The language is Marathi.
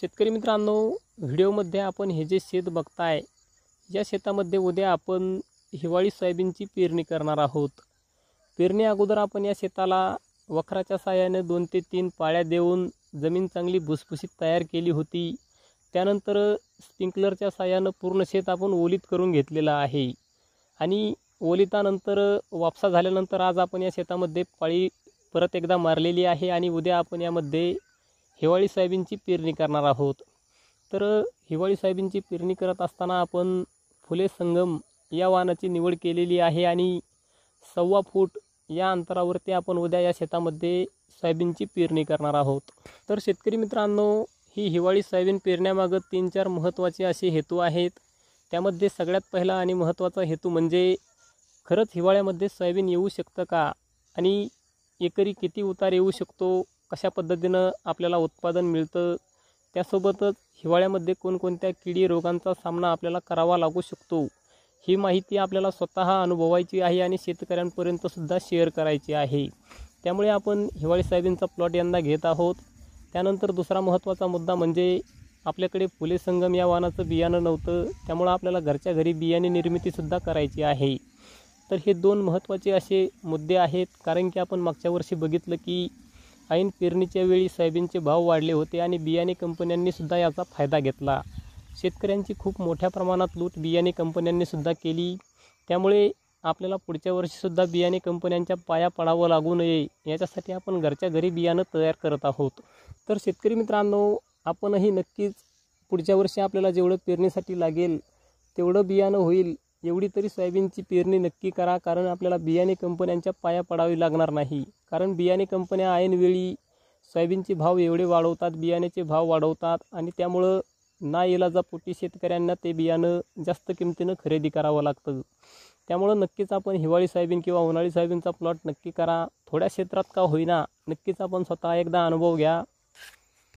शेतकरी मित्रांनो व्हिडिओमध्ये आपण हे जे शेत बघताय या शेतामध्ये उद्या आपण हिवाळी सोयाबीनची पेरणी करणार आहोत पेरणी अगोदर आपण या शेताला वखराच्या साहाय्याने दोन ते तीन पाळ्या देऊन जमीन चांगली भुसभुशीत तयार केली होती त्यानंतर स्प्रिंकलरच्या साह्यानं पूर्ण शेत आपण ओलीत करून घेतलेलं आहे आणि ओलितानंतर वापसा झाल्यानंतर आज आपण या शेतामध्ये पाळी परत एकदा मारलेली आहे आणि उद्या आपण यामध्ये हिवाळी सोयाबीनची पेरणी करणार आहोत तर हिवाळी सोयाबीनची पेरणी करत असताना आपण फुले संगम या वाहनाची निवड केलेली आहे आणि सव्वा फूट या अंतरावरती आपण उद्या या शेतामध्ये सोयाबीनची पेरणी करणार आहोत तर शेतकरी मित्रांनो ही हिवाळी सोयाबीन पेरण्यामागं तीन चार महत्त्वाचे असे हेतू आहेत त्यामध्ये सगळ्यात पहिला आणि महत्त्वाचा हेतू म्हणजे खरंच हिवाळ्यामध्ये सोयाबीन येऊ शकतं का आणि एकरी किती उतार येऊ शकतो कशा पद्धतीनं आपल्याला उत्पादन मिळतं त्यासोबतच हिवाळ्यामध्ये कोणकोणत्या किडी रोगांचा सामना आपल्याला करावा लागू शकतो ही माहिती आपल्याला स्वतः अनुभवायची आहे आणि शेतकऱ्यांपर्यंतसुद्धा शेअर करायची आहे त्यामुळे आपण हिवाळी सोयाबीनचा प्लॉट यंदा घेत आहोत त्यानंतर दुसरा महत्त्वाचा मुद्दा म्हणजे आपल्याकडे फुले संगम या वाहनाचं बियाणं नव्हतं त्यामुळं आपल्याला घरच्या घरी बियाणे निर्मितीसुद्धा करायची आहे तर हे दोन महत्त्वाचे असे मुद्दे आहेत कारण की आपण मागच्या वर्षी बघितलं की ऐन पेरणीच्या वेळी सोयाबीनचे भाव वाढले होते आणि बियाणे कंपन्यांनी सुद्धा याचा फायदा घेतला शेतकऱ्यांची खूप मोठ्या प्रमाणात लूट बियाणे कंपन्यांनी सुद्धा केली त्यामुळे आपल्याला पुढच्या वर्षीसुद्धा बियाणे कंपन्यांच्या पाया पडावं लागू नये याच्यासाठी आपण घरच्या घरी बियाणं तयार करत आहोत तर शेतकरी मित्रांनो आपणही नक्कीच पुढच्या वर्षी आपल्याला जेवढं पेरणीसाठी लागेल तेवढं बियाणं होईल एवढी तरी सोयाबीनची पेरणी नक्की करा कारण आपल्याला बियाणे कंपन्यांच्या पाया पडावी लागणार नाही कारण बियाणे कंपन्या ऐनवेळी सोयाबीनचे भाव एवढे वाढवतात बियाण्याचे भाव वाढवतात आणि त्यामुळं ना इलाजापोटी शेतकऱ्यांना ते बियाणं जास्त किमतीनं खरेदी करावं लागतं त्यामुळं नक्कीच आपण हिवाळी सोयाबीन किंवा उन्हाळी सोयाबीनचा प्लॉट नक्की करा थोड्या क्षेत्रात का होईना नक्कीच आपण स्वतः एकदा अनुभव घ्या